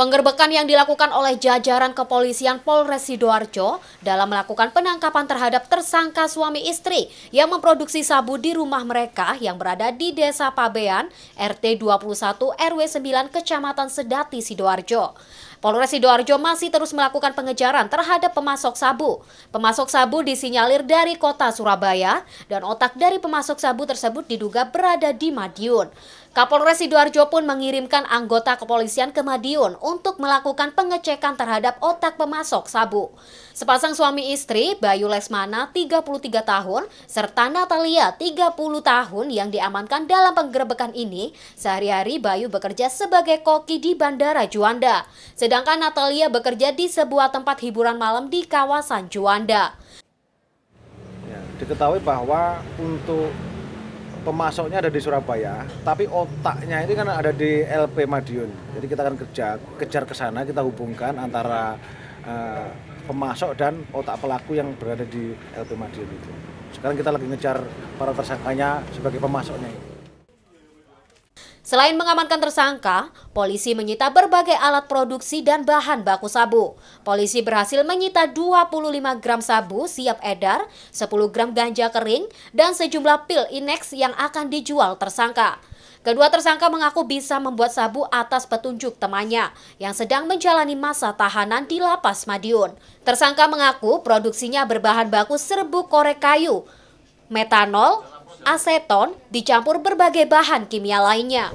Penggerbekan yang dilakukan oleh jajaran kepolisian Polres Sidoarjo dalam melakukan penangkapan terhadap tersangka suami istri yang memproduksi sabu di rumah mereka yang berada di Desa Pabean, RT 21 RW 9 Kecamatan Sedati Sidoarjo. Polres Sidoarjo masih terus melakukan pengejaran terhadap pemasok sabu. Pemasok sabu disinyalir dari kota Surabaya dan otak dari pemasok sabu tersebut diduga berada di Madiun. Kapolres Sidoarjo pun mengirimkan anggota kepolisian ke Madiun untuk melakukan pengecekan terhadap otak pemasok sabu. Sepasang suami istri, Bayu Lesmana, 33 tahun, serta Natalia, 30 tahun yang diamankan dalam penggerebekan ini, sehari-hari Bayu bekerja sebagai koki di Bandara Juanda. Sedangkan Natalia bekerja di sebuah tempat hiburan malam di kawasan Juanda. Ya, diketahui bahwa untuk pemasoknya ada di Surabaya, tapi otaknya ini kan ada di LP Madiun. Jadi kita akan kerja, kejar ke sana, kita hubungkan antara uh, pemasok dan otak pelaku yang berada di LP Madiun itu. Sekarang kita lagi ngejar para tersangkanya sebagai pemasoknya. Selain mengamankan tersangka, polisi menyita berbagai alat produksi dan bahan baku sabu. Polisi berhasil menyita 25 gram sabu siap edar, 10 gram ganja kering, dan sejumlah pil Inex yang akan dijual tersangka. Kedua tersangka mengaku bisa membuat sabu atas petunjuk temannya yang sedang menjalani masa tahanan di Lapas Madiun. Tersangka mengaku produksinya berbahan baku serbuk korek kayu, metanol, aseton dicampur berbagai bahan kimia lainnya.